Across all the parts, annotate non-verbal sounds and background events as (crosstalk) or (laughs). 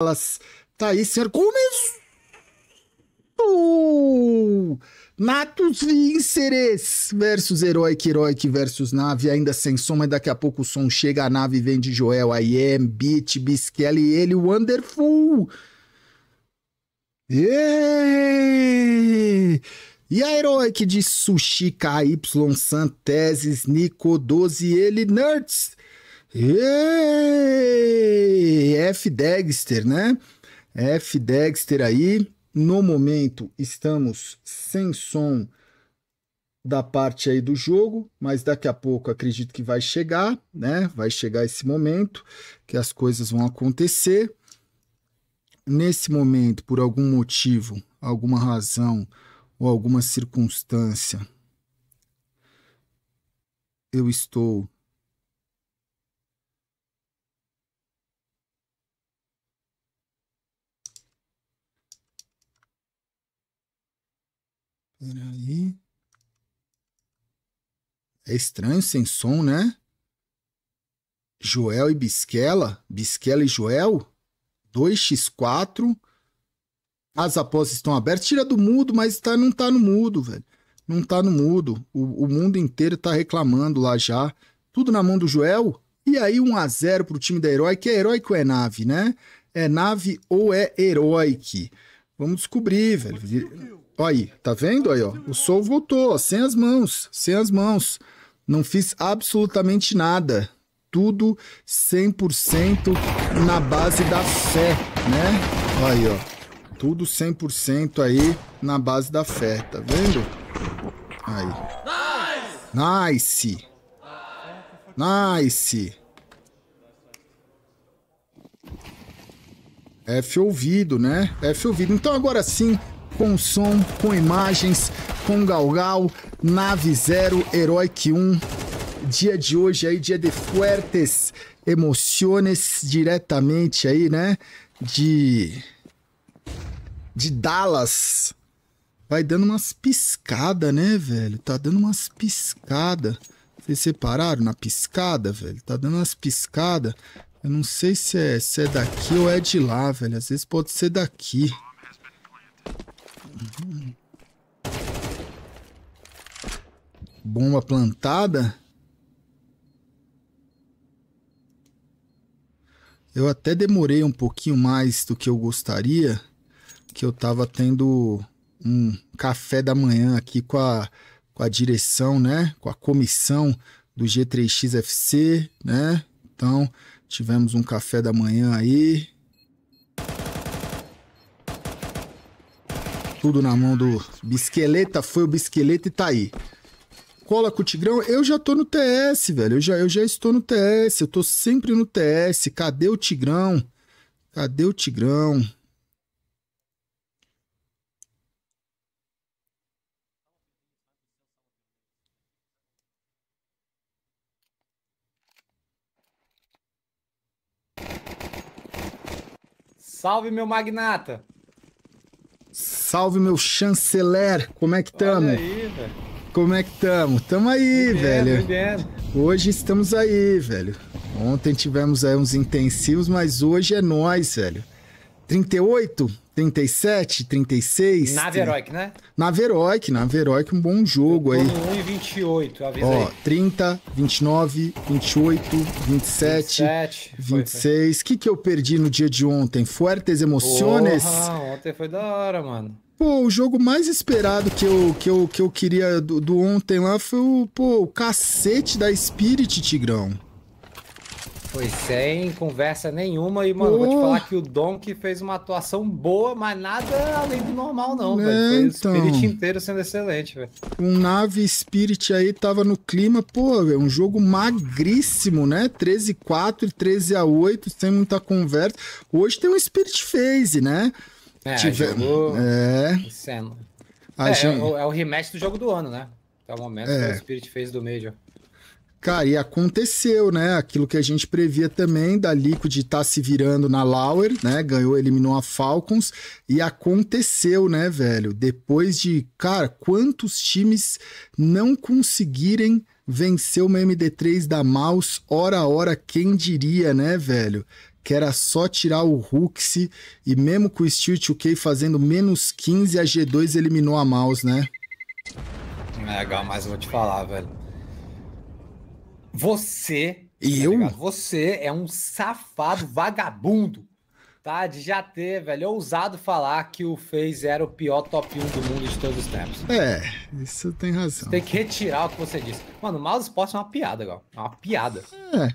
elas, Thaís tá Hercules. Uh, Natus Vinceres versus herói Heroic versus Nave, ainda sem som, mas daqui a pouco o som chega, a nave vem de Joel, é Beat, Biskelly, ele, Wonderful. Yeah! E a Heroic de Sushi, KY, Santeses, Nico 12, ele, Nerds. Ei, F Dexter, né? F Dexter aí. No momento estamos sem som da parte aí do jogo, mas daqui a pouco acredito que vai chegar, né? Vai chegar esse momento que as coisas vão acontecer. Nesse momento, por algum motivo, alguma razão ou alguma circunstância, eu estou Peraí. É estranho sem som, né? Joel e Bisquela. Bisquela e Joel. 2x4. As apostas estão abertas. Tira do mudo, mas tá, não tá no mudo, velho. Não tá no mudo. O, o mundo inteiro tá reclamando lá já. Tudo na mão do Joel. E aí 1 a 0 pro time da Herói, que é heróico ou é nave, né? É nave ou é heróico? Vamos descobrir, velho aí, tá vendo aí, ó? O sol voltou, ó, sem as mãos, sem as mãos. Não fiz absolutamente nada. Tudo 100% na base da fé, né? aí, ó. Tudo 100% aí na base da fé, tá vendo? Aí. Nice! Nice! F ouvido, né? F ouvido. Então agora sim, com som, com imagens, com galgal, nave zero, heroic 1. Dia de hoje aí, dia de fuertes emociones diretamente aí, né? De de Dallas. Vai dando umas piscadas, né, velho? Tá dando umas piscadas. Vocês separaram na piscada, velho? Tá dando umas piscadas. Eu não sei se é, se é daqui ou é de lá, velho. Às vezes pode ser daqui. Bomba plantada? Eu até demorei um pouquinho mais do que eu gostaria, que eu tava tendo um café da manhã aqui com a, com a direção, né? Com a comissão do G3XFC, né? Então, tivemos um café da manhã aí, tudo na mão do Bisqueleta, foi o Bisqueleta e tá aí. Cola com o Tigrão, eu já tô no TS, velho. Eu já, eu já estou no TS, eu tô sempre no TS. Cadê o Tigrão? Cadê o Tigrão? Salve, meu magnata! Salve, meu chanceler! Como é que tamo? Olha aí, velho. Como é que tamo? Tamo aí, velho. Hoje estamos aí, velho. Ontem tivemos aí uns intensivos, mas hoje é nós, velho. 38? 37, 36. Nave Heroic, né? Nave Heroic, Nave Heroic, um bom jogo aí. 1 e 28, avisa Ó, aí. 30, 29, 28, 27, 27 26. O que, que eu perdi no dia de ontem? Fuertes emociones? Porra, ontem foi da hora, mano. Pô, o jogo mais esperado que eu, que eu, que eu queria do, do ontem lá foi o, pô, o cacete da Spirit, Tigrão. Foi sem conversa nenhuma e, mano, oh. vou te falar que o Donk fez uma atuação boa, mas nada além do normal, não, velho. Então, o Spirit então. inteiro sendo excelente, velho. Um nave Spirit aí tava no clima, pô, velho é um jogo magríssimo, né? 13 4 e 13 a 8, sem muita conversa. Hoje tem um Spirit Phase, né? É, Tive... é. É, gente... é, é, o rematch do jogo do ano, né? Até o momento é. o Spirit Phase do Major. Cara, e aconteceu, né? Aquilo que a gente previa também, da Liquid tá se virando na Lauer, né? Ganhou, eliminou a Falcons e aconteceu, né, velho? Depois de, cara, quantos times não conseguirem vencer uma MD3 da Mouse, hora a hora, quem diria, né, velho? que era só tirar o Ruxi e mesmo com o Steel 2K fazendo menos 15, a G2 eliminou a Mouse, né? É, mas eu vou te falar, velho. Você. E tá eu? Ligado? Você é um safado vagabundo. Tá, de já ter, velho, ousado falar que o Face era o pior top 1 do mundo de todos os tempos. É, isso tem razão. Você tem que retirar o que você disse. Mano, o Mouse Sports é uma piada, gal. É uma piada. É.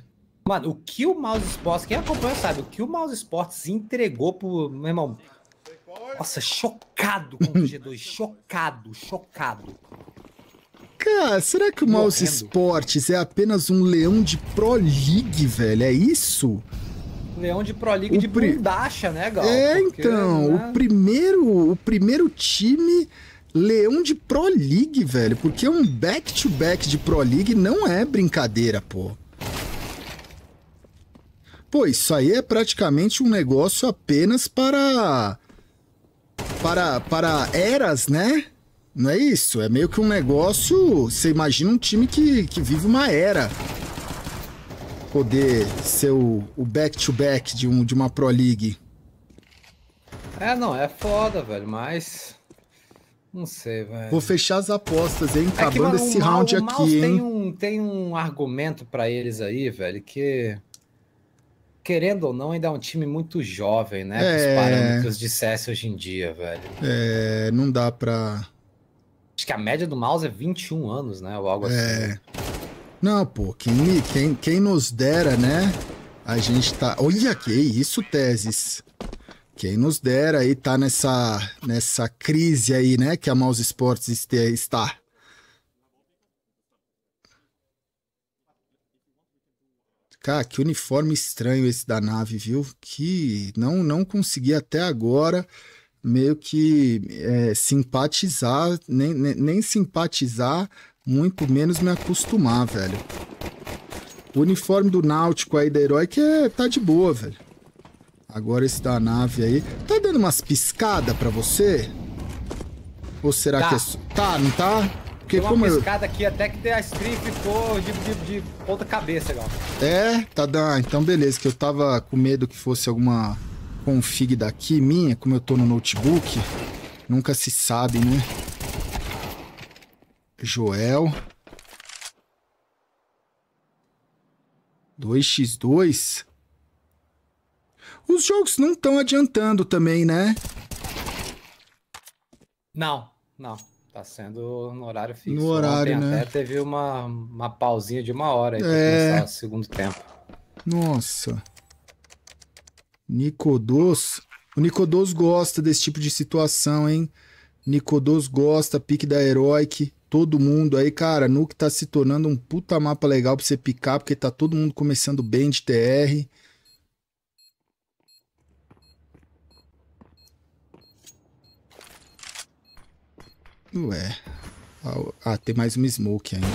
Mano, o que o Mouse Sports, quem acompanha sabe, o que o Mouse Sports entregou pro, meu irmão, nossa, chocado com o G2, (laughs) chocado, chocado. Cara, será que o Morrendo. Mouse Sports é apenas um leão de Pro League, velho? É isso? Leão de Pro League o de pri... bundacha, né, Gal? É, Porque, então. Né? O, primeiro, o primeiro time leão de Pro League, velho. Porque um back-to-back -back de Pro League não é brincadeira, pô. Pô, isso aí é praticamente um negócio apenas para... Para, para eras, né? Não é isso? É meio que um negócio. Você imagina um time que, que vive uma era. Poder ser o back-to-back -back de, um, de uma Pro League. É, não, é foda, velho, mas. Não sei, velho. Vou fechar as apostas, hein? É Acabando que, mano, esse round o aqui, hein? Tem um, tem um argumento para eles aí, velho, que. Querendo ou não, ainda é um time muito jovem, né? É... Com os parâmetros de CS hoje em dia, velho. É, não dá pra Acho que a média do mouse é 21 anos, né? Ou algo é. assim. É. Não, pô, quem, quem, quem nos dera, né? A gente tá. Olha que isso, teses. Quem nos dera aí tá nessa, nessa crise aí, né? Que a Mouse Sports está. Cara, que uniforme estranho esse da nave, viu? Que não não consegui até agora meio que é, simpatizar, nem, nem, nem simpatizar, muito menos me acostumar, velho. O uniforme do Náutico aí da Herói que é, tá de boa, velho. Agora esse da nave aí. Tá dando umas piscadas pra você? Ou será tá. que é. Tá, não tá? Porque Deu como uma piscada eu... aqui até que a stream ficou de, de, de ponta cabeça, galera. É, tá dando. Então beleza, que eu tava com medo que fosse alguma config daqui minha, como eu tô no notebook, nunca se sabe, né? Joel. 2x2. Os jogos não estão adiantando também, né? Não, não. Tá sendo no horário fixo. No horário, Ontem né? Até teve uma, uma pausinha de uma hora aí pra é. começar o segundo tempo. Nossa. Nicodos. O Nicodos gosta desse tipo de situação, hein? Nicodos gosta, pique da Heroic, todo mundo aí, cara, Nuke tá se tornando um puta mapa legal pra você picar, porque tá todo mundo começando bem de TR. Ué. Ah, ah, tem mais uma smoke ainda.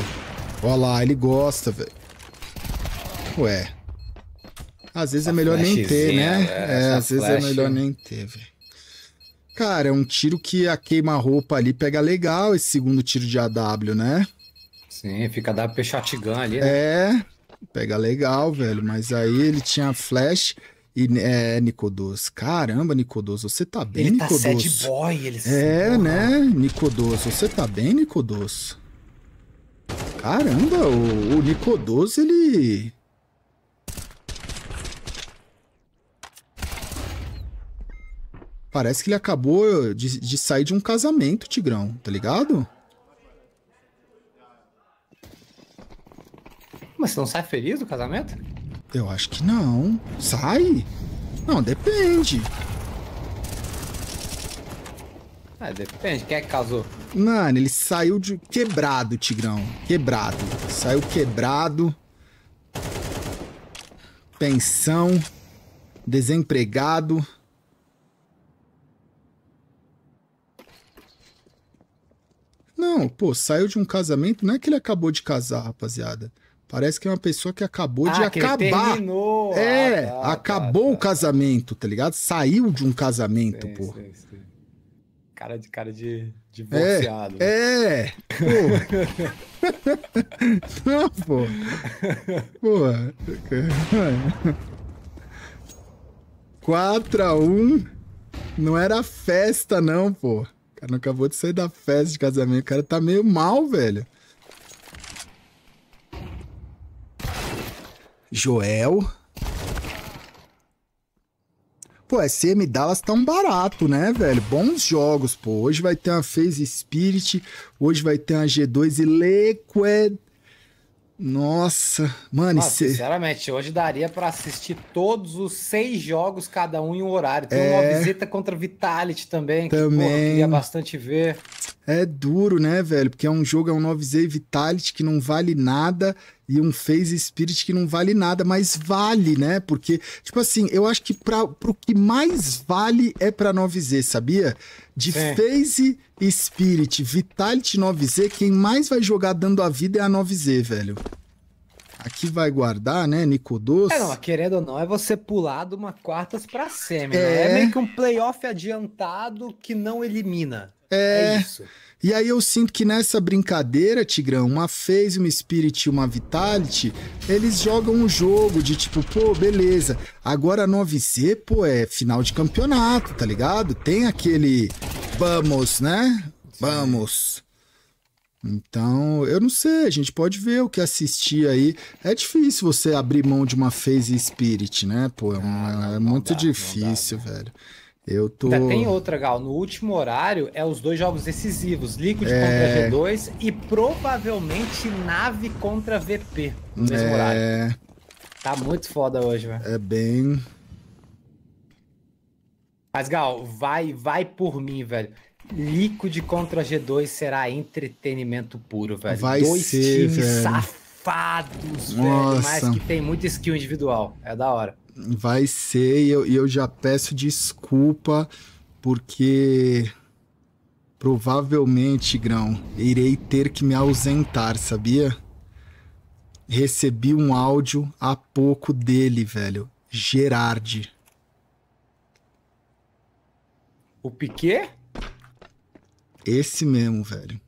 Olha lá, ele gosta, velho. Ué. Às vezes é melhor nem ter, né? É, às vezes é melhor nem ter, velho. Cara, é um tiro que a queima-roupa ali pega legal esse segundo tiro de AW, né? Sim, fica AW shotgun ali, né? É, pega legal, velho. Mas aí ele tinha flash e é, Nicodos. Caramba, Nicodos, você tá bem, Nicodos? Ele tá sad boy, ele É, porra. né? Nicodos, você tá bem, Nicodos? Caramba, o, o Nicodos, ele Parece que ele acabou de, de sair de um casamento, Tigrão, tá ligado? Mas você não sai feliz do casamento? Eu acho que não. Sai? Não, depende. Ah, depende. Quem é que casou? Mano, ele saiu de quebrado, Tigrão. Quebrado. Saiu quebrado. Pensão. Desempregado. Não, pô, saiu de um casamento, não é que ele acabou de casar, rapaziada. Parece que é uma pessoa que acabou ah, de que acabar. Terminou. Ah, é, ah, tá, acabou tá, tá. o casamento, tá ligado? Saiu de um casamento, sim, pô. Sim, sim. Cara de cara de é, divorciado. É, né? é pô. (laughs) não, pô. Pô. 4 a 1 não era festa não, pô cara não acabou de sair da festa de casamento. O cara tá meio mal, velho. Joel. Pô, SM Dallas tá um barato, né, velho? Bons jogos, pô. Hoje vai ter uma Phase Spirit, hoje vai ter uma G2 e Liquid. Nossa, mano, Nossa, cê... sinceramente, hoje daria para assistir todos os seis jogos, cada um em um horário. Tem é... uma visita contra Vitality também, também. que porra, eu queria bastante ver. É duro, né, velho? Porque é um jogo, é um 9Z Vitality que não vale nada e um Phase Spirit que não vale nada, mas vale, né? Porque, tipo assim, eu acho que pra, pro que mais vale é pra 9Z, sabia? De é. Phase Spirit, Vitality 9Z, quem mais vai jogar dando a vida é a 9Z, velho. Aqui vai guardar, né, Nicodos? É, não, querendo ou não, é você pular de uma quartas pra semi. É... Né? é meio que um playoff adiantado que não elimina. É, é isso. E aí eu sinto que nessa brincadeira, Tigrão, uma phase, uma spirit e uma vitality, eles jogam um jogo de tipo, pô, beleza, agora 9 z pô, é final de campeonato, tá ligado? Tem aquele vamos, né? Vamos. Então, eu não sei, a gente pode ver o que assistir aí. É difícil você abrir mão de uma phase spirit, né? Pô, é, ah, é muito dá, difícil, dá, né? velho. Eu tô. Ainda tá, tem outra, Gal. No último horário é os dois jogos decisivos: Liquid é... contra G2 e provavelmente Nave contra VP no mesmo é... horário. Tá muito foda hoje, velho. É bem. Mas, Gal, vai, vai por mim, velho. Liquid contra G2 será entretenimento puro, velho. Vai Dois ser, times velho. safados, Nossa. velho. Mas que tem muito skill individual. É da hora vai ser, e eu, eu já peço desculpa, porque provavelmente, Grão, irei ter que me ausentar, sabia? Recebi um áudio há pouco dele, velho. Gerardi. O Piquet? Esse mesmo, velho.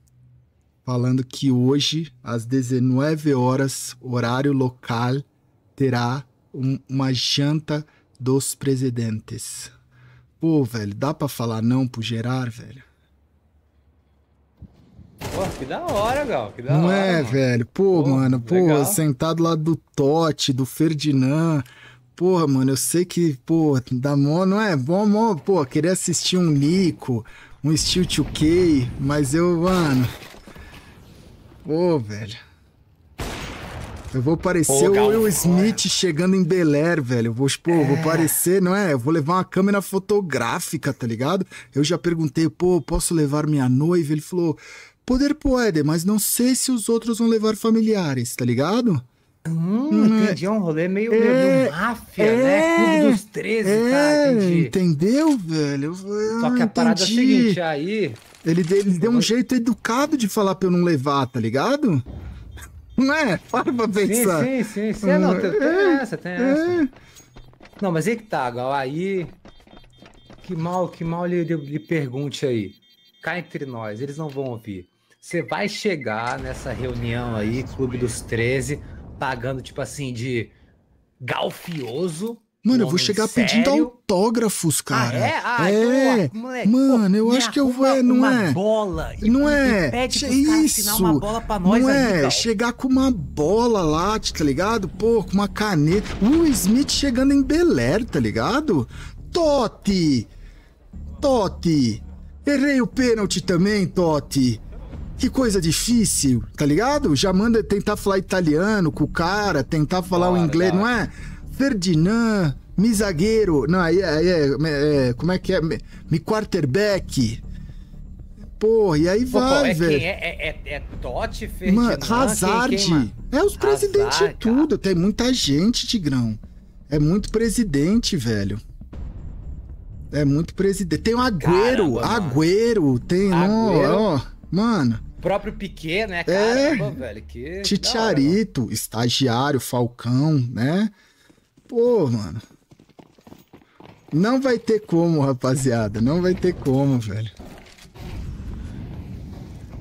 Falando que hoje, às 19 horas, horário local, terá uma janta dos presidentes. Pô, velho, dá pra falar não pro Gerar, velho? Pô, que da hora, Gal, que da não é, hora. Não é, mano. velho? Pô, pô mano, pô, legal. sentado lá do Totti, do Ferdinand. Porra, mano, eu sei que, pô, dá mó, não é? Bom, mó, pô, queria assistir um Nico um Steel 2K, mas eu, mano. Pô, velho. Eu vou parecer Pô, o Will Smith chegando em Bel Air, velho. Vou, pô, é. vou parecer, não é? Eu vou levar uma câmera fotográfica, tá ligado? Eu já perguntei, pô, posso levar minha noiva? Ele falou, poder pode, mas não sei se os outros vão levar familiares, tá ligado? Hum, hum é. entendi, é um rolê meio, é. meio máfia, né? é, né? Clube dos 13, é, tá? Entendi. Entendeu, velho? Eu, ah, Só que a entendi. parada é a seguinte, aí... Ele, ele deu um jeito educado de falar pra eu não levar, tá ligado? (laughs) não é? Para pra pensar. Sim, sim, sim. sim. Não, tem, tem é. essa, tem é. essa. Não, mas aí que tá, Gal. Aí. Que mal, que mal lhe, lhe pergunte aí. Cá entre nós, eles não vão ouvir. Você vai chegar nessa reunião aí, Clube dos 13, pagando tipo assim de galfioso Mano, eu vou é chegar sério? pedindo autógrafos, ah, cara. Ah, é? Ah, é. Então, moleque, mano, eu acho que eu vou, é, não uma é? bola. E, não é? E isso. uma bola pra nós não é? chegar com uma bola lá, tá ligado? Pô, com uma caneta. O Smith chegando em Bel tá ligado? Totti! Totti! Errei o pênalti também, Totti. Que coisa difícil, tá ligado? Já manda tentar falar italiano com o cara, tentar falar Bora, o inglês, cara. não é? Ferdinand, me zagueiro. Não, aí é, é, é, Como é que é? Me, me quarterback. Porra, e aí Pô, vai, é velho. É, é, é, é, Totti, Ferdinand. Mano, Hazard. Quem, quem, é os presidentes de tudo. Tem muita gente, Tigrão. É muito presidente, velho. É muito presidente. Tem o Agüero, Caramba, Agüero, tem, Agüero. Ó, ó, mano. O próprio Piquet, né, cara? É, velho, que Titiarito, estagiário, Falcão, né? Pô, mano. Não vai ter como, rapaziada. Não vai ter como, velho.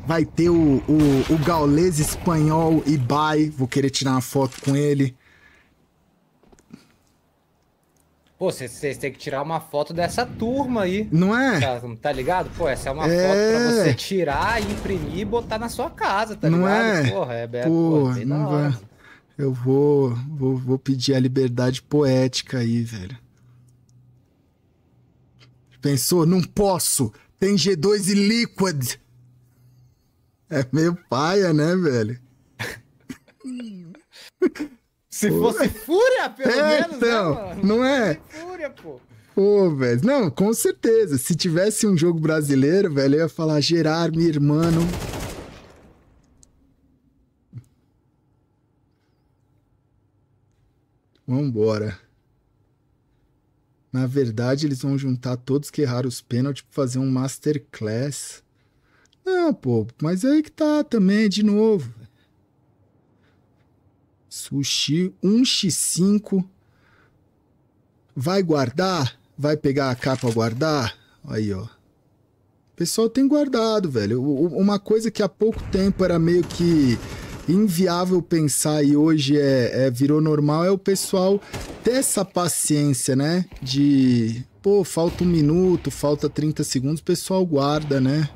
Vai ter o, o, o gaulês espanhol Ibai. Vou querer tirar uma foto com ele. Pô, vocês têm que tirar uma foto dessa turma aí. Não é? Tá, tá ligado? Pô, essa é uma é... foto pra você tirar, imprimir e botar na sua casa, tá Não ligado? É? Porra, é, é porra é não vai. Eu vou, vou, vou pedir a liberdade poética aí, velho. Pensou? Não posso! Tem G2 e Liquid! É meio paia, né, velho? (laughs) Se pô. fosse fúria, pelo é, menos, né, então, né, mano? Não é? fúria, pô. Pô, velho. Não, com certeza. Se tivesse um jogo brasileiro, velho, eu ia falar Gerar, meu irmão. Vamos Na verdade, eles vão juntar todos que erraram os pênaltis para fazer um masterclass. Não, pô, mas aí que tá também, de novo. Sushi 1x5. Vai guardar? Vai pegar a capa guardar? Aí, ó. O pessoal tem guardado, velho. Uma coisa que há pouco tempo era meio que inviável pensar e hoje é, é virou normal é o pessoal ter essa paciência, né? De pô, falta um minuto, falta 30 segundos, o pessoal guarda, né?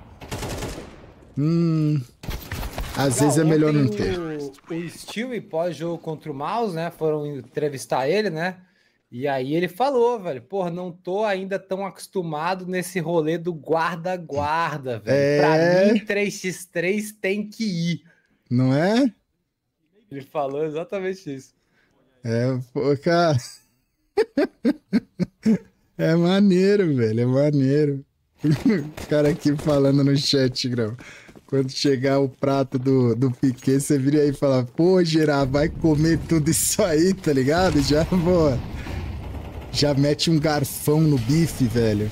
Hum. Às não, vezes é melhor não ter. O, o Stewie pós-jogo contra o Mouse, né? Foram entrevistar ele, né? E aí ele falou, velho, pô não tô ainda tão acostumado nesse rolê do guarda-guarda, velho. É... Pra mim, 3x3 tem que ir. Não é? Ele falou exatamente isso. É, pô, cara. (laughs) é maneiro, velho. É maneiro. O (laughs) cara aqui falando no chat, Grão. Quando chegar o prato do, do Piquet, você vira aí e fala: Pô, Gerard, vai comer tudo isso aí, tá ligado? Já, boa. Já mete um garfão no bife, velho.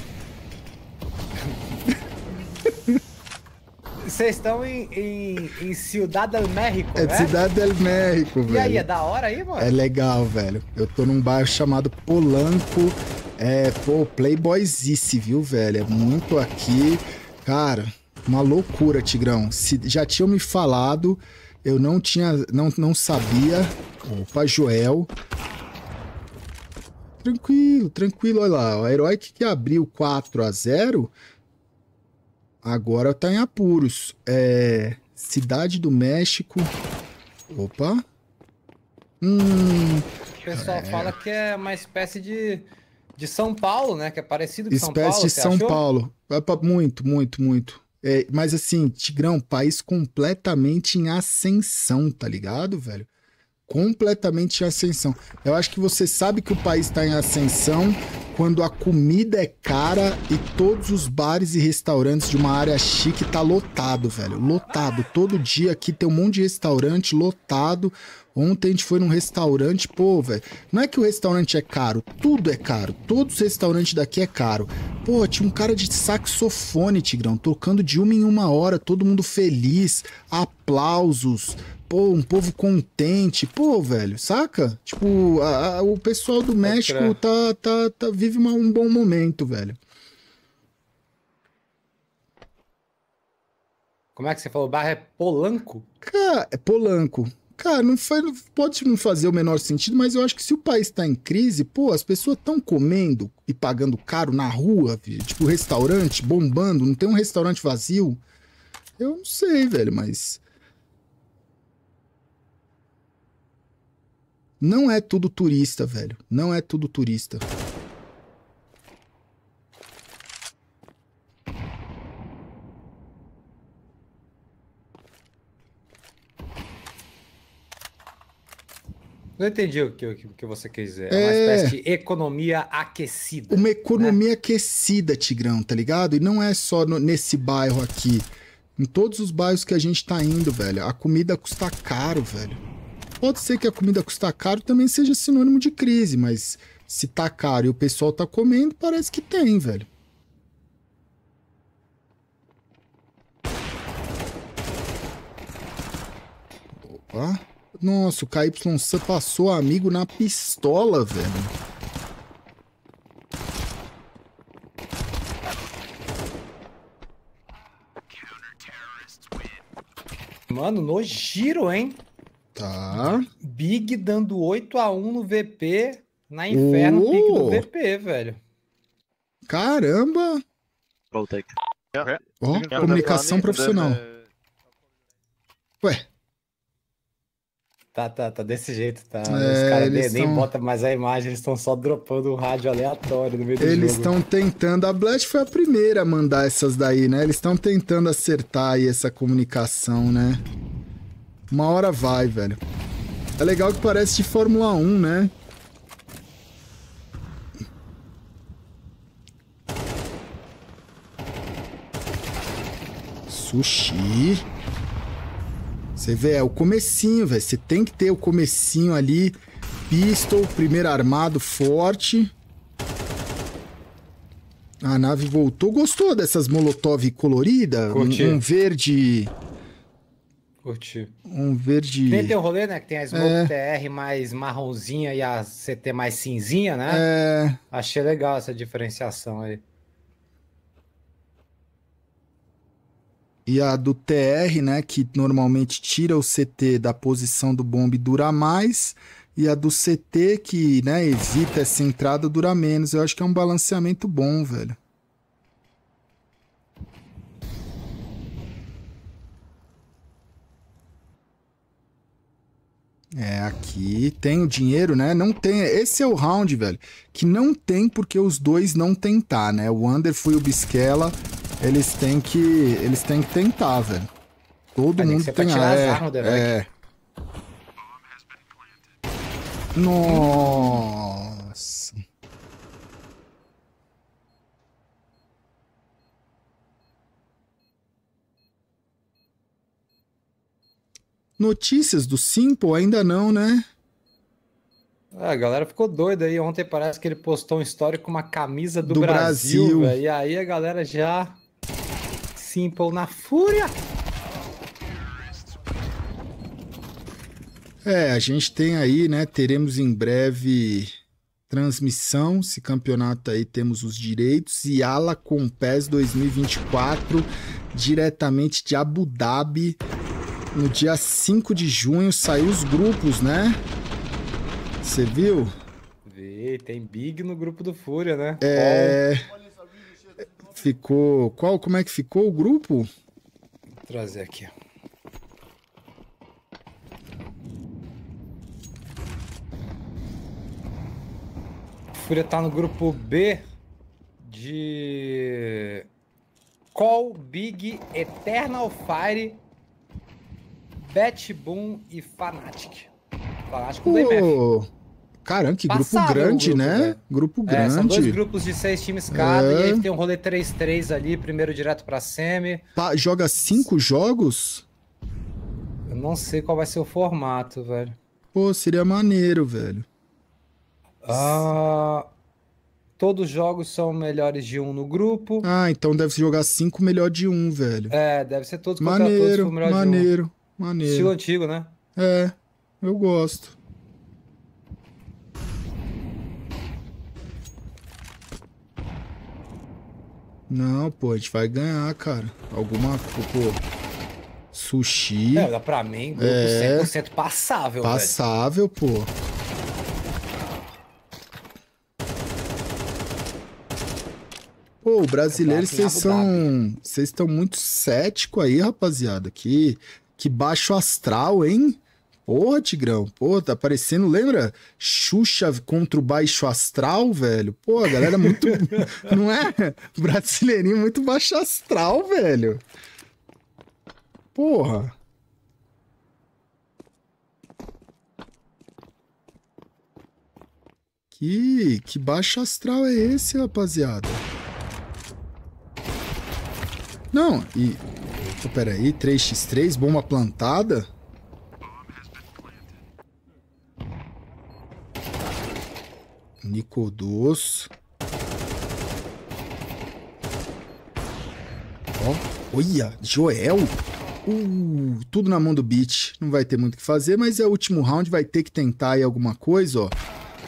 Vocês estão em, em, em Ciudad del México, É né? Ciudad del México, velho. E aí, é da hora aí, mano? É legal, velho. Eu tô num bairro chamado Polanco. É, pô, playboyzice, viu, velho? É muito aqui. Cara, uma loucura, Tigrão. Se já tinham me falado, eu não tinha, não, não sabia. Opa, Joel. Tranquilo, tranquilo, olha lá. O Herói que abriu 4 a 0 Agora tá em apuros. É... Cidade do México. Opa. Hum... O pessoal é... fala que é uma espécie de, de São Paulo, né? Que é parecido com espécie São Paulo. Espécie de São Paulo. Muito, muito, muito. É, mas assim, Tigrão, país completamente em ascensão, tá ligado, velho? Completamente em ascensão. Eu acho que você sabe que o país tá em ascensão quando a comida é cara e todos os bares e restaurantes de uma área chique tá lotado, velho. Lotado. Todo dia aqui tem um monte de restaurante lotado. Ontem a gente foi num restaurante, pô, velho. Não é que o restaurante é caro, tudo é caro. Todos os restaurantes daqui é caro. Pô, tinha um cara de saxofone, Tigrão, tocando de uma em uma hora, todo mundo feliz, aplausos, pô, um povo contente. Pô, velho, saca? Tipo, a, a, o pessoal do México tá, tá, tá, vive uma, um bom momento, velho. Como é que você falou? Barra é polanco? Cara, é polanco. Cara, não faz, pode não fazer o menor sentido, mas eu acho que se o país tá em crise, pô, as pessoas estão comendo e pagando caro na rua, filho, tipo restaurante bombando, não tem um restaurante vazio. Eu não sei, velho, mas Não é tudo turista, velho. Não é tudo turista. Não entendi o que, o que você quer dizer. É uma é... espécie de economia aquecida. Uma né? economia né? aquecida, Tigrão, tá ligado? E não é só no, nesse bairro aqui. Em todos os bairros que a gente tá indo, velho. A comida custa caro, velho. Pode ser que a comida custar caro também seja sinônimo de crise, mas se tá caro e o pessoal tá comendo, parece que tem, velho. Opa. Nossa, o KYC passou amigo na pistola, velho. Mano, no giro, hein? Tá. Big dando 8 a 1 no VP. Na Inferno, oh. pique do VP, velho. Caramba! Voltei. É. Ó, oh, comunicação profissional. É, Ué. Tá, tá, tá desse jeito, tá. É, Os caras nem, tão... botam mais a imagem, eles estão só dropando um rádio aleatório no meio do Eles estão tentando, a Blast foi a primeira a mandar essas daí, né? Eles estão tentando acertar aí essa comunicação, né? Uma hora vai, velho. É legal que parece de Fórmula 1, né? Sushi. Você vê, é o comecinho, velho. Você tem que ter o comecinho ali. Pistol, primeiro armado, forte. A nave voltou. Gostou dessas molotov colorida? Um, um verde Curti. Um verde. Nem tem o um rolê, né? Que tem a Smoke é... TR mais marronzinha e a CT mais cinzinha, né? É... Achei legal essa diferenciação aí. E a do TR, né? Que normalmente tira o CT da posição do bombe dura mais. E a do CT, que né, evita essa entrada, dura menos. Eu acho que é um balanceamento bom, velho. É, aqui tem o dinheiro, né? Não tem. Esse é o round, velho, que não tem porque os dois não tentar, né? O under e o Bisquela, eles têm que, eles têm que tentar, velho. Todo mundo tem, tem tirar é, as armas, né, é. Nossa. Notícias do Simple ainda não, né? Ah, a galera ficou doida aí. Ontem parece que ele postou um story com uma camisa do, do Brasil. Brasil. E aí a galera já. Simple na fúria! É, a gente tem aí, né? Teremos em breve transmissão. Esse campeonato aí temos os direitos. E Ala com PES 2024, diretamente de Abu Dhabi. No dia 5 de junho saiu os grupos, né? Você viu? Vê, tem Big no grupo do Fúria, né? É. Ficou. Qual? Como é que ficou o grupo? Vou trazer aqui. Fúria tá no grupo B de Call Big Eternal Fire BetBoom e Fanatic. Fanatic com o Caramba, que Passaram grupo grande, grupo, né? Grupo grande. É, são dois grupos de seis times cada, é. e aí é. tem um rolê 3-3 ali, primeiro direto pra semi. Pa joga cinco jogos? Eu não sei qual vai ser o formato, velho. Pô, seria maneiro, velho. Ah, todos os jogos são melhores de um no grupo. Ah, então deve se jogar cinco melhor de um, velho. É, deve ser todos maneiro, todos melhor maneiro. de um. Maneiro, maneiro. Maneiro. Estilo antigo, né? É, eu gosto. Não, pô, a gente vai ganhar, cara. Alguma, pô, sushi. É, pra mim, grupo é... 100% passável, Passável, velho. pô. Pô, brasileiros, vocês são. Vocês estão muito cético aí, rapaziada. Que que baixo astral, hein? Porra, Tigrão, porra, tá aparecendo. lembra? Xuxa contra o baixo astral, velho? Pô, a galera muito. (laughs) não é? Brasileirinho muito baixo astral, velho. Porra. Que, que baixo astral é esse, rapaziada? Não, e Eita, peraí. 3x3, bomba plantada? Nicodos. Ó, olha, Joel. Uh, tudo na mão do Beat. Não vai ter muito o que fazer, mas é o último round, vai ter que tentar aí alguma coisa, ó.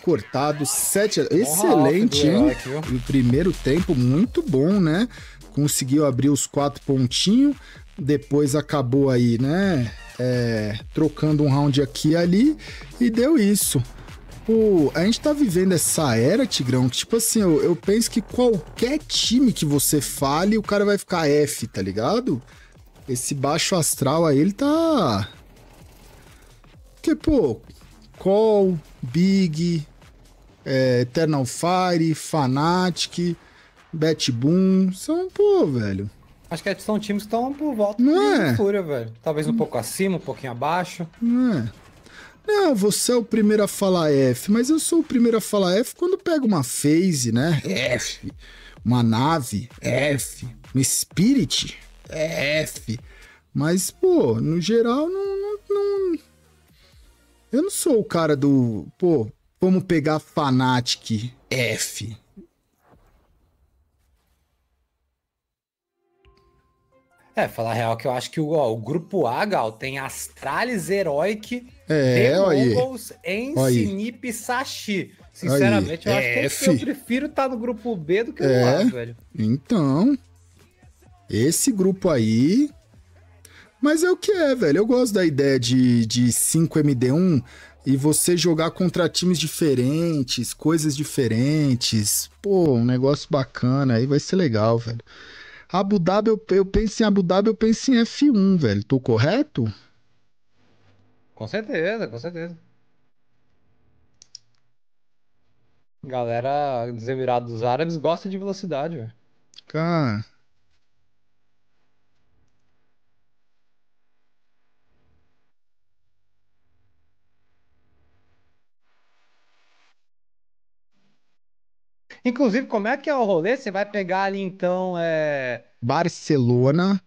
Cortado, 7 Excelente, hein? Herói, o primeiro tempo, muito bom, né? Conseguiu abrir os quatro pontinhos depois acabou aí, né? É, trocando um round aqui e ali e deu isso. O, a gente tá vivendo essa era, Tigrão, que tipo assim, eu, eu penso que qualquer time que você fale, o cara vai ficar F, tá ligado? Esse baixo astral aí, ele tá. Porque, pô, Call, Big, é, Eternal Fire, Fanatic, Bet Boom, são, pô, velho. Acho que são times que estão por volta não é. Fúria, velho. Talvez um pouco acima, um pouquinho abaixo. Não é. Não, você é o primeiro a falar F, mas eu sou o primeiro a falar F quando pega uma phase, né? F. Uma nave, F. Um spirit, F. Mas, pô, no geral, não, não, não... Eu não sou o cara do. Pô, vamos pegar Fanatic F. É, falar a real que eu acho que o, ó, o grupo A, Gal, tem Astralis, Heroic, é, Demogos, Ensinip e Sashi. Sinceramente, aí. eu é, acho que eu prefiro estar tá no grupo B do que no é, A, velho. Então, esse grupo aí... Mas é o que é, velho. Eu gosto da ideia de, de 5MD1 e você jogar contra times diferentes, coisas diferentes. Pô, um negócio bacana aí vai ser legal, velho. Abu Dhabi, eu, eu penso em Abu Dhabi, eu penso em F1, velho. Tô correto? Com certeza, com certeza. Galera dos Emirados Árabes gosta de velocidade, velho. Cara, Inclusive, como é que é o rolê? Você vai pegar ali, então, é... Barcelona,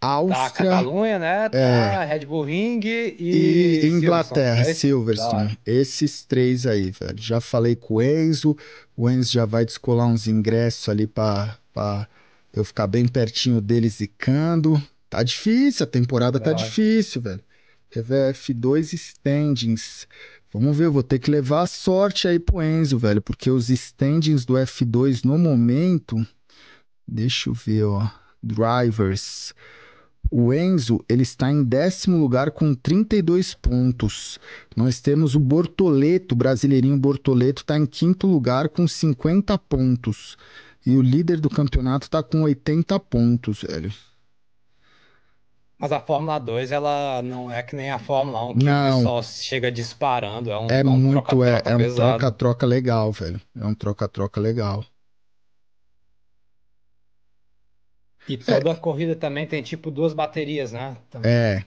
Áustria... Tá, Catalunha, né? Tá, é... Red Bull Ring e... e é Inglaterra, Silverstone. Tá. Esses três aí, velho. Já falei com o Enzo. O Enzo já vai descolar uns ingressos ali para pra... Eu ficar bem pertinho dele zicando. Tá difícil, a temporada Não. tá difícil, velho. Teve F2 standings. Vamos ver, eu vou ter que levar a sorte aí pro Enzo, velho, porque os standings do F2 no momento. Deixa eu ver, ó. Drivers. O Enzo, ele está em décimo lugar com 32 pontos. Nós temos o Bortoleto, o brasileirinho Bortoleto, está em quinto lugar com 50 pontos. E o líder do campeonato está com 80 pontos, velho. Mas a Fórmula 2, ela não é que nem a Fórmula 1, que não. o chega disparando. É, um, é, é um muito, troca -troca é, é um troca-troca legal, velho. É um troca-troca legal. E é. toda é. corrida também tem tipo duas baterias, né? Também. É.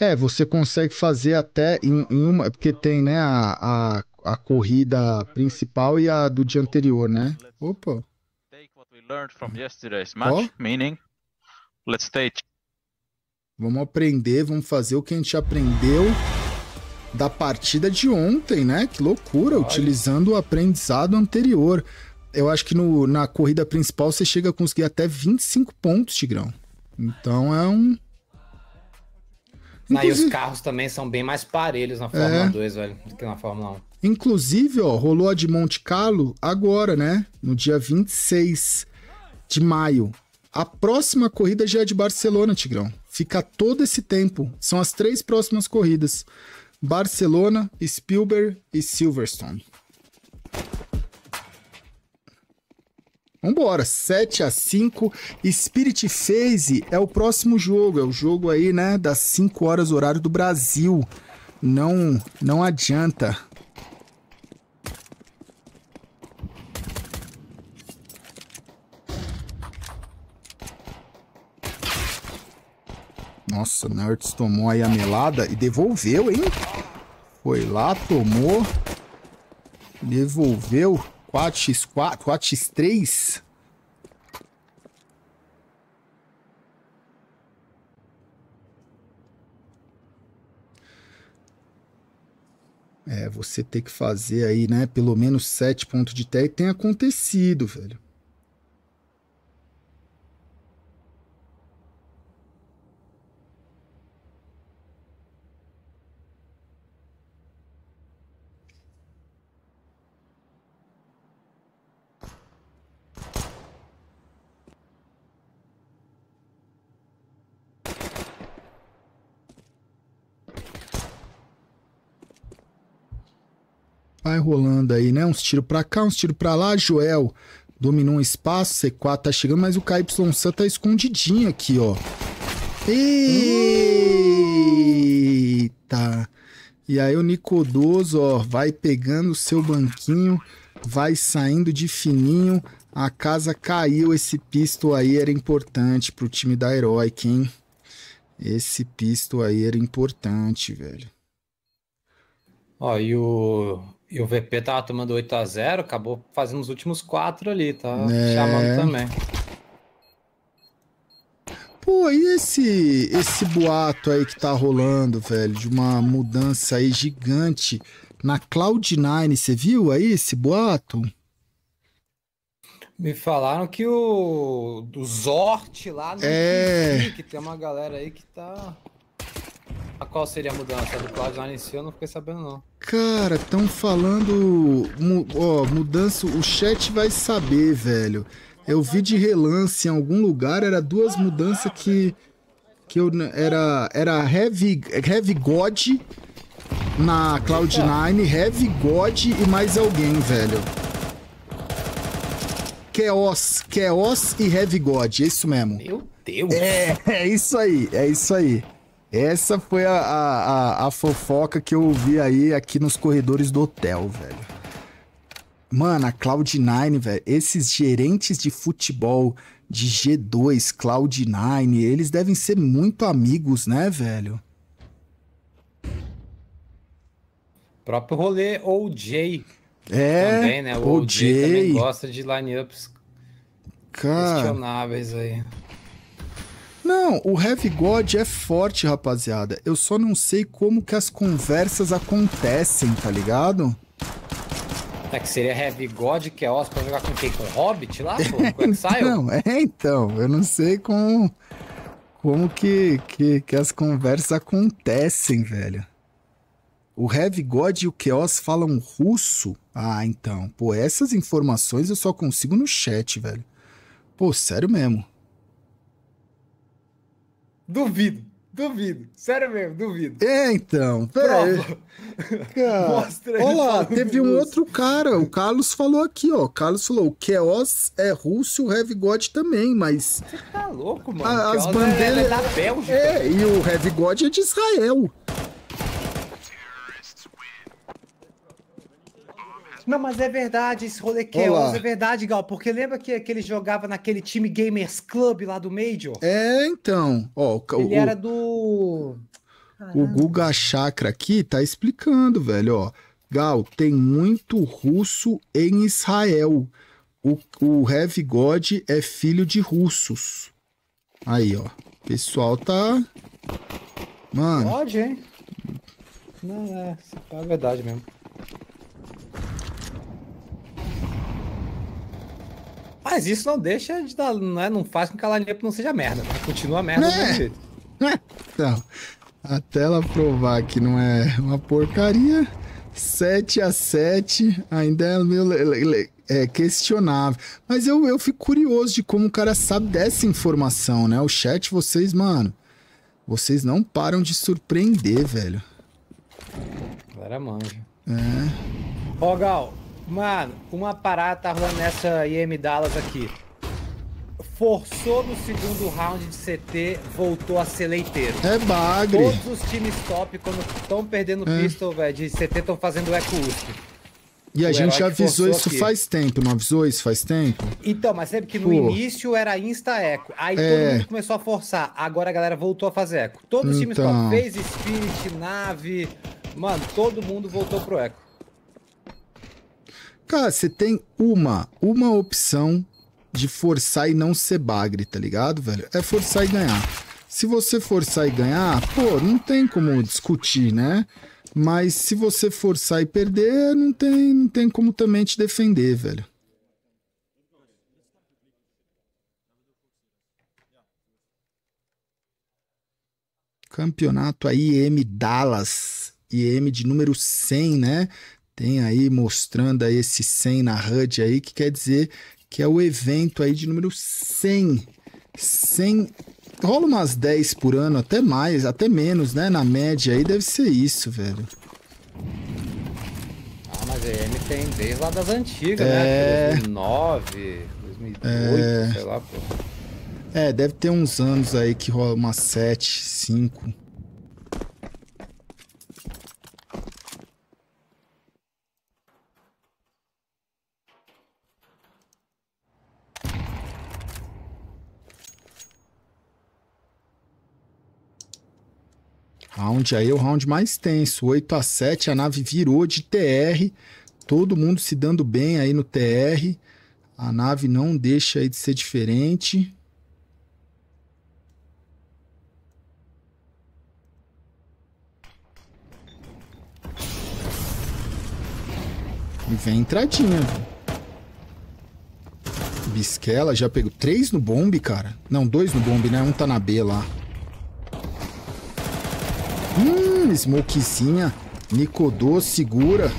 É, você consegue fazer até em, em uma. É porque tem, né, a, a, a, corrida principal e a do dia anterior, né? Opa! Take what we learned from yesterday's match, oh? meaning let's take Vamos aprender, vamos fazer o que a gente aprendeu da partida de ontem, né? Que loucura, Olha. utilizando o aprendizado anterior. Eu acho que no, na corrida principal você chega a conseguir até 25 pontos, Tigrão. Então é um. Inclusive... os carros também são bem mais parelhos na Fórmula é... 2, velho, do que na Fórmula 1. Inclusive, ó, rolou a de Monte Carlo agora, né? No dia 26 de maio. A próxima corrida já é de Barcelona, Tigrão. Fica todo esse tempo. São as três próximas corridas: Barcelona, Spielberg e Silverstone. Vambora, 7 a 5 Spirit Phase é o próximo jogo, é o jogo aí, né, das 5 horas horário do Brasil. Não, não adianta. Nossa, Nerds tomou aí a melada e devolveu, hein? Foi lá, tomou. Devolveu. 4x4, 4x3. É, você tem que fazer aí, né, pelo menos 7 pontos de e tem acontecido, velho. vai rolando aí, né? Uns tiros para cá, uns tiros para lá. Joel dominou um espaço, C4 tá chegando, mas o KYSan tá escondidinho aqui, ó. Eita! E aí o Nicodoso, ó, vai pegando o seu banquinho, vai saindo de fininho. A casa caiu, esse pisto aí era importante pro time da Heroic, hein? Esse pisto aí era importante, velho. Ó, e o e o VP tava tomando 8 a 0 acabou fazendo os últimos quatro ali, tá é... chamando também. Pô, e esse, esse boato aí que tá rolando, velho, de uma mudança aí gigante na Cloud9, você viu aí esse boato? Me falaram que o do Zort lá no né, é... que tem uma galera aí que tá a qual seria a mudança do Cloud lá em si, eu não fiquei sabendo não. Cara, estão falando. Mu ó, mudança, o chat vai saber, velho. Eu vi de relance em algum lugar, era duas mudanças que. Que eu. Era. Era Heavy, heavy God na Cloud9, Heavy God e mais alguém, velho. Chaos, Chaos e Heavy God, é isso mesmo. Meu Deus! É, é isso aí, é isso aí. Essa foi a, a, a, fofoca que eu ouvi aí aqui nos corredores do hotel, velho. Mano, a Cloud9, velho, esses gerentes de futebol de G2, Cloud9, eles devem ser muito amigos, né, velho? Próprio rolê OJ. É, também, né? O OJ, OJ também gosta de lineups Cara, questionáveis aí. Não, o Heavy God é forte, rapaziada. Eu só não sei como que as conversas acontecem, tá ligado? É que seria Heavy God que é ósseo pra jogar com quem? Com Hobbit lá, pô? É (laughs) não, é então. Eu não sei como, como que, que, que as conversas acontecem, velho. O Heavy God e o Chaos falam russo? Ah, então. Pô, essas informações eu só consigo no chat, velho. Pô, sério mesmo. Duvido. Duvido, sério mesmo, duvido. É, então, peraí. Cara, (laughs) Mostra olha lá, teve um outro cara, o Carlos falou aqui, ó. O Carlos falou, o Chaos é russo, o Heavy God também, mas... Você tá louco, mano. A, as é bandeiras... É, da Bélgica. é, e o Heavy God é de Israel. Não, mas é verdade esse rolê que é, é verdade, Gal, porque lembra que, que ele jogava naquele time Gamers Club lá do Major? É, então. Ó, o, ele o, era do. Caramba. O Guga Chakra aqui tá explicando, velho, ó. Gal, tem muito russo em Israel. O, o Heavy God é filho de russos. Aí, ó. Pessoal tá. Mano. Pode, hein? Não, é, é verdade mesmo. Mas isso não deixa de dar. Não, é, não faz com que a Lanepo não seja merda. Continua merda né? do é. jeito. É. Então, até ela provar que não é uma porcaria, 7 a 7 ainda é meio é, questionável. Mas eu, eu fico curioso de como o cara sabe dessa informação, né? O chat, vocês, mano, vocês não param de surpreender, velho. Galera manja. É. Ó, Gal, Mano, uma parada tá rolando nessa IM Dallas aqui. Forçou no segundo round de CT, voltou a ser leiteiro. É bagre. Todos os times top, quando estão perdendo é. pistol, velho, de CT, estão fazendo eco USP. E a o gente avisou isso aqui. faz tempo, não avisou isso faz tempo? Então, mas sempre que no Pô. início era insta-eco. Aí é. todo mundo começou a forçar. Agora a galera voltou a fazer eco. Todos os times top fez, então. Spirit, Nave. Mano, todo mundo voltou pro eco. Cara, você tem uma, uma opção de forçar e não ser bagre, tá ligado, velho? É forçar e ganhar. Se você forçar e ganhar, pô, não tem como discutir, né? Mas se você forçar e perder, não tem, não tem como também te defender, velho. Campeonato aí M Dallas, IM de número 100, né? Tem aí mostrando aí esse 100 na HUD aí, que quer dizer que é o evento aí de número 100. 100 rola umas 10 por ano, até mais, até menos, né? Na média aí deve ser isso, velho. Ah, mas EM tem desde lá das antigas, né? é... né? 2009, 2008, é... sei lá, pô. É, deve ter uns anos aí que rola umas 7, 5. Round aí é o round mais tenso. 8 a 7 a nave virou de TR. Todo mundo se dando bem aí no TR. A nave não deixa aí de ser diferente. E vem entradinha, Bisquela, já pegou três no bombe, cara. Não, dois no bombe, né? Um tá na B lá. Smokezinha. Nicodos, segura.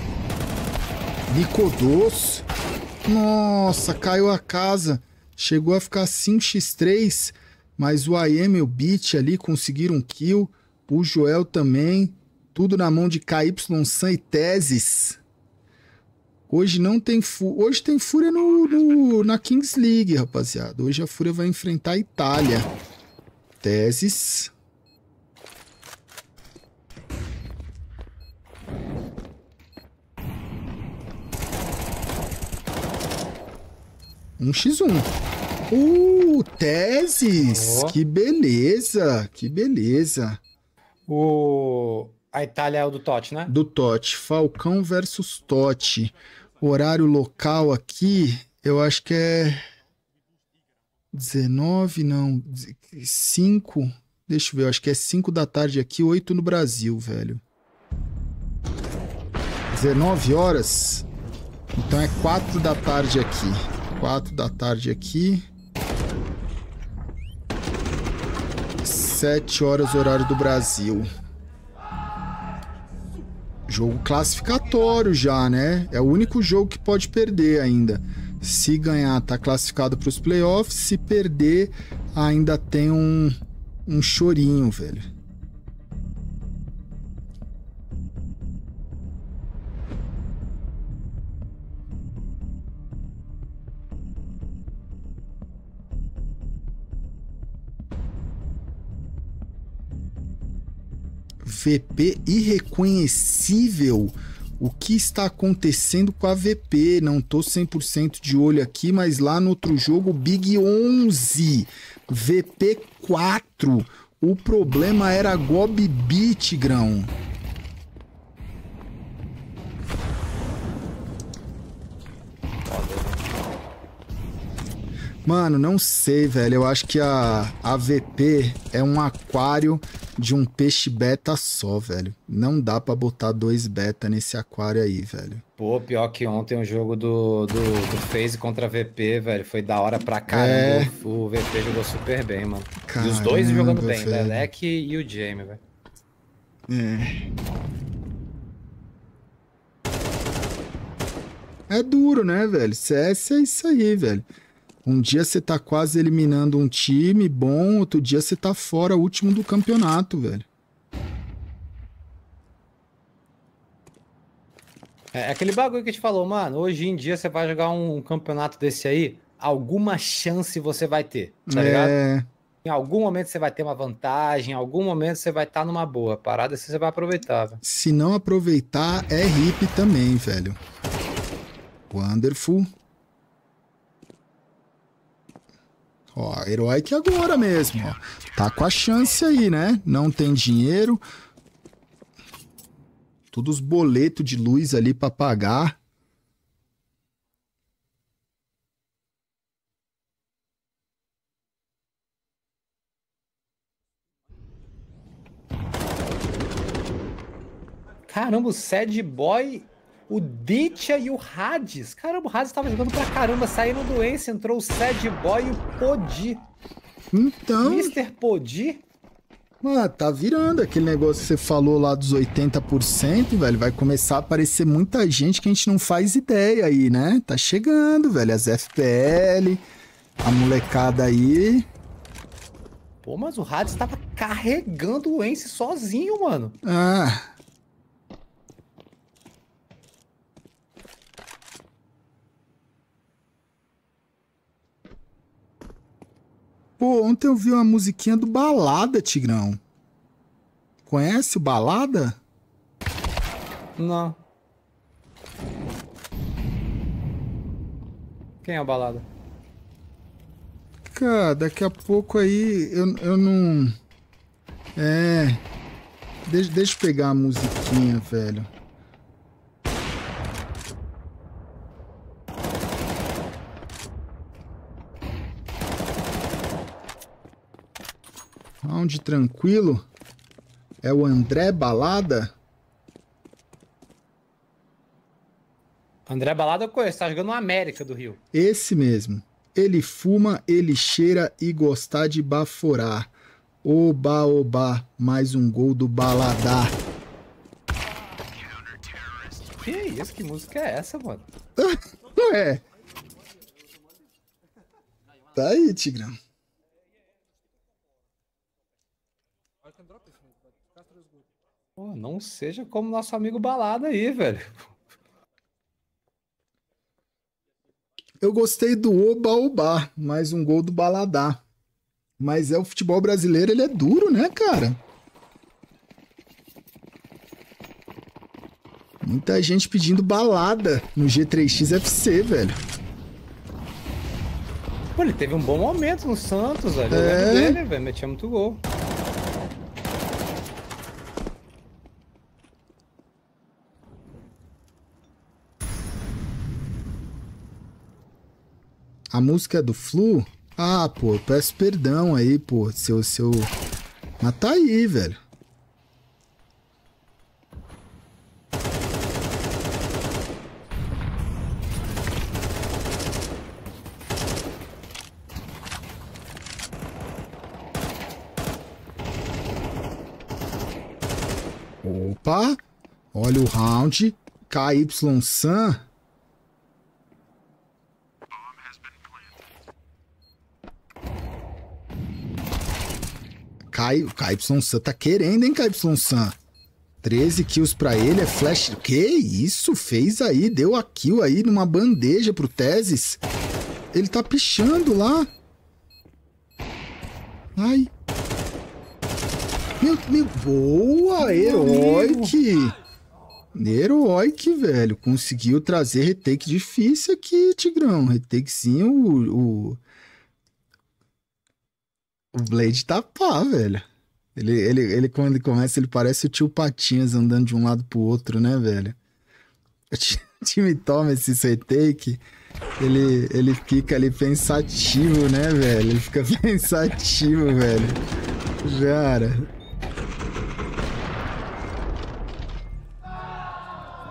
Nicodos. Nossa, caiu a casa. Chegou a ficar 5x3. Mas o AM e o Beat ali conseguiram um kill. O Joel também. Tudo na mão de KY San e Teses. Hoje não tem fúria. Hoje tem fúria no, no, na Kings League, rapaziada. Hoje a fúria vai enfrentar a Itália. Teses. Um x1. Uh, teses! Oh. Que beleza! Que beleza! O... A Itália é o do Totti, né? Do Totti. Falcão versus Totti. Horário local aqui, eu acho que é 19, não, 5, deixa eu ver, eu acho que é 5 da tarde aqui, 8 no Brasil, velho. 19 horas? Então é 4 da tarde aqui. Quatro da tarde aqui. Sete horas, horário do Brasil. Jogo classificatório já, né? É o único jogo que pode perder ainda. Se ganhar, tá classificado para os playoffs. Se perder, ainda tem um, um chorinho, velho. VP irreconhecível. O que está acontecendo com a VP? Não tô 100% de olho aqui, mas lá no outro jogo, Big 11, VP 4. O problema era Gobbit Beat, grão. Mano, não sei, velho. Eu acho que a AVP é um aquário de um peixe beta só, velho. Não dá para botar dois beta nesse aquário aí, velho. Pô, pior que ontem o jogo do, do, do FaZe contra a VP, velho. Foi da hora pra é. caramba. É... O, o VP jogou super bem, mano. Caramba, e os dois jogando bem, velho. o Lelec e o Jamie, velho. É. É duro, né, velho? CS é, é isso aí, velho. Um dia você tá quase eliminando um time bom, outro dia você tá fora, último do campeonato, velho. É, é aquele bagulho que a gente falou, mano. Hoje em dia você vai jogar um, campeonato desse aí, alguma chance você vai ter, tá é... ligado? Em algum momento você vai ter uma vantagem, em algum momento você vai estar tá numa boa. Parada assim você vai aproveitar, velho. Se não aproveitar, é hip também, velho. Wonderful. Ó, herói que agora mesmo, ó. Tá com a chance aí, né? Não tem dinheiro. Todos os boletos de luz ali para pagar. Caramba, o Sad Boy o Ditya e o Hades. Caramba, o Hades tava jogando pra caramba, saindo doença, entrou o Sad Boy e o Podi. Então. Mr. Podi? Mano, ah, tá virando aquele negócio que você falou lá dos 80%, velho. Vai começar a aparecer muita gente que a gente não faz ideia aí, né? Tá chegando, velho. As FPL, a molecada aí. Pô, mas o Hades tava carregando o Ence sozinho, mano. Ah. Pô, ontem eu vi uma musiquinha do Balada, Tigrão. Conhece o Balada? Não. Quem é o Balada? Cara, daqui a pouco aí eu, eu não. É. Deixa, deixa eu pegar a musiquinha, velho. onde tranquilo. É o André Balada? André Balada eu conheço, tá jogando no América do Rio. Esse mesmo. Ele fuma, ele cheira e gostar de baforar. Oba, oba, mais um gol do Baladá. Que isso, que música é essa, mano? (laughs) Ué. Tá aí, Tigrão. Pô, não seja como nosso amigo Balada aí, velho. Eu gostei do Oba-Oba, mais um gol do Baladá. Mas é o futebol brasileiro, ele é duro, né, cara? Muita gente pedindo balada no G3X FC, velho. Pô, ele teve um bom momento no Santos, velho. É... Dele, velho. Metia muito gol. A música é do Flu? Ah, pô, eu peço perdão aí, pô, seu, seu... Mas tá aí, velho. Opa! Olha o round. KY Sun. Kai, o KY-San tá querendo, hein, KY-San? 13 kills pra ele, é flash... Que isso? Fez aí, deu a kill aí numa bandeja pro Tesis. Ele tá pichando lá. Ai. Meu, meu... Boa, Heroic! Heroic, velho. Conseguiu trazer retake difícil aqui, Tigrão. Retakezinho, o... o o Blade tá pá, velho. Ele, ele, ele, quando ele começa, ele parece o tio Patinhas andando de um lado pro outro, né, velho? (laughs) O time toma esse retake, ele, ele fica ali pensativo, né, velho? Ele fica (laughs) pensativo, velho. Cara.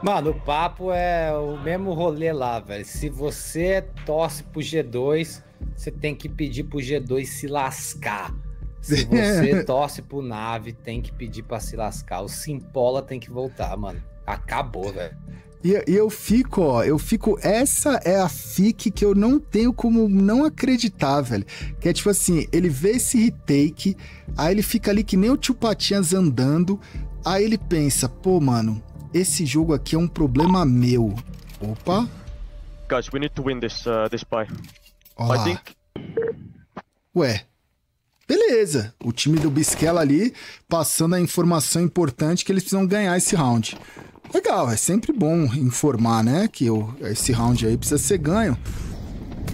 Mano, o papo é o mesmo rolê lá, velho. Se você torce pro G2, você tem que pedir pro G2 se lascar. Se você (laughs) torce pro nave, tem que pedir pra se lascar. O Simpola tem que voltar, mano. Acabou, velho. E eu, fico, ó, eu fico. Essa é a fic que eu não tenho como não acreditar, velho. Que é tipo assim: ele vê esse retake, aí ele fica ali que nem o tio Patinhas andando, aí ele pensa, pô, mano, esse jogo aqui é um problema meu. Opa. Guys, we need to win this, uh, this Olha lá. Que... Ué. Beleza. O time do Bisquela ali passando a informação importante que eles precisam ganhar esse round. Legal, é sempre bom informar, né? Que esse round aí precisa ser ganho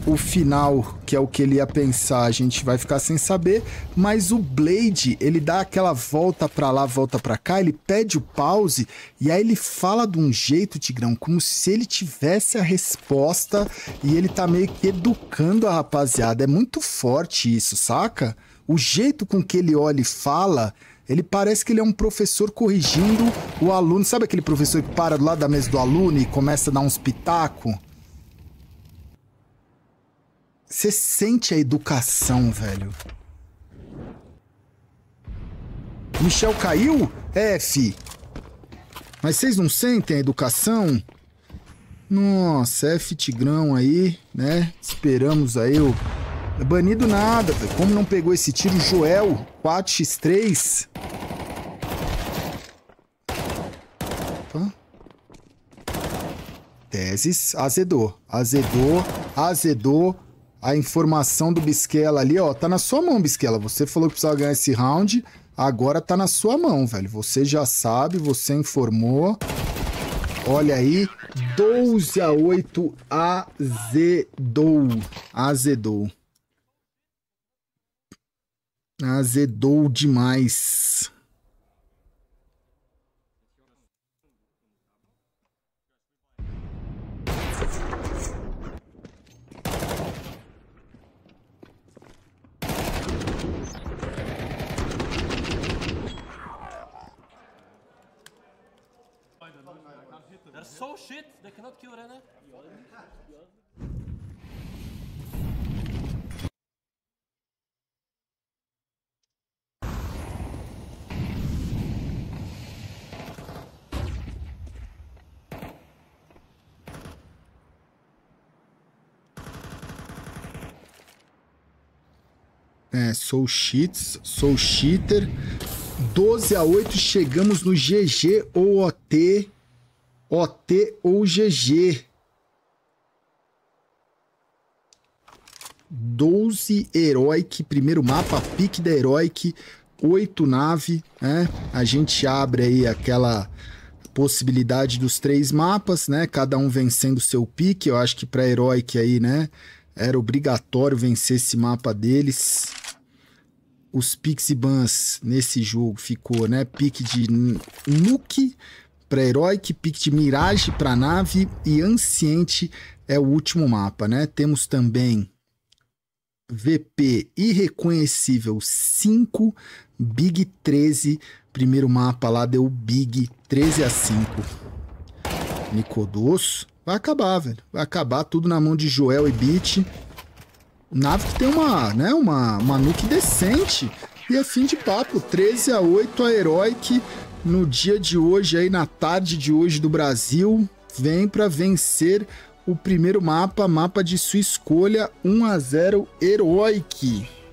o final, que é o que ele ia pensar, a gente vai ficar sem saber, mas o Blade, ele dá aquela volta para lá, volta para cá, ele pede o pause e aí ele fala de um jeito, Tigrão, como se ele tivesse a resposta e ele tá meio que educando a rapaziada. É muito forte isso, saca? O jeito com que ele olha e fala, ele parece que ele é um professor corrigindo o aluno. Sabe aquele professor que para do lado da mesa do aluno e começa a dar uns pitaco? Você sente a educação, velho. Michel caiu? É, fi. Mas vocês não sentem a educação? Nossa, F Tigrão aí, né? Esperamos aí o. É banido nada, velho. Como não pegou esse tiro? Joel, 4x3. Opa. Teses, azedou. Azedou, azedou, a informação do Bisquela ali, ó, tá na sua mão, Bisquela. Você falou que precisava ganhar esse round, agora tá na sua mão, velho. Você já sabe, você informou. Olha aí, 12 a 8 azedou. Azedou. Azedou demais. Hrvat Kjorene. Né? É, sou cheats, sou cheater. 12 a 8, chegamos no GG OT. OT ou GG. 12 Heroic, primeiro mapa, pique da Heroic, 8 nave, né? A gente abre aí aquela possibilidade dos três mapas, né? Cada um vencendo seu pique. Eu acho que para Heroic aí, né? Era obrigatório vencer esse mapa deles. Os Pixie e bans nesse jogo ficou, né? Pique de Nuke, para herói que picte miragem para nave e Anciente é o último mapa, né? Temos também VP Irreconhecível 5, Big 13, primeiro mapa lá deu Big 13 a 5. Nicodos, vai acabar, velho. Vai acabar tudo na mão de Joel e Beat. Nave que tem uma, né, uma, uma nuke decente. E é fim de papo, 13 a 8 a Heroic no dia de hoje, aí na tarde de hoje do Brasil, vem para vencer o primeiro mapa, mapa de sua escolha, 1 a 0 Heroic.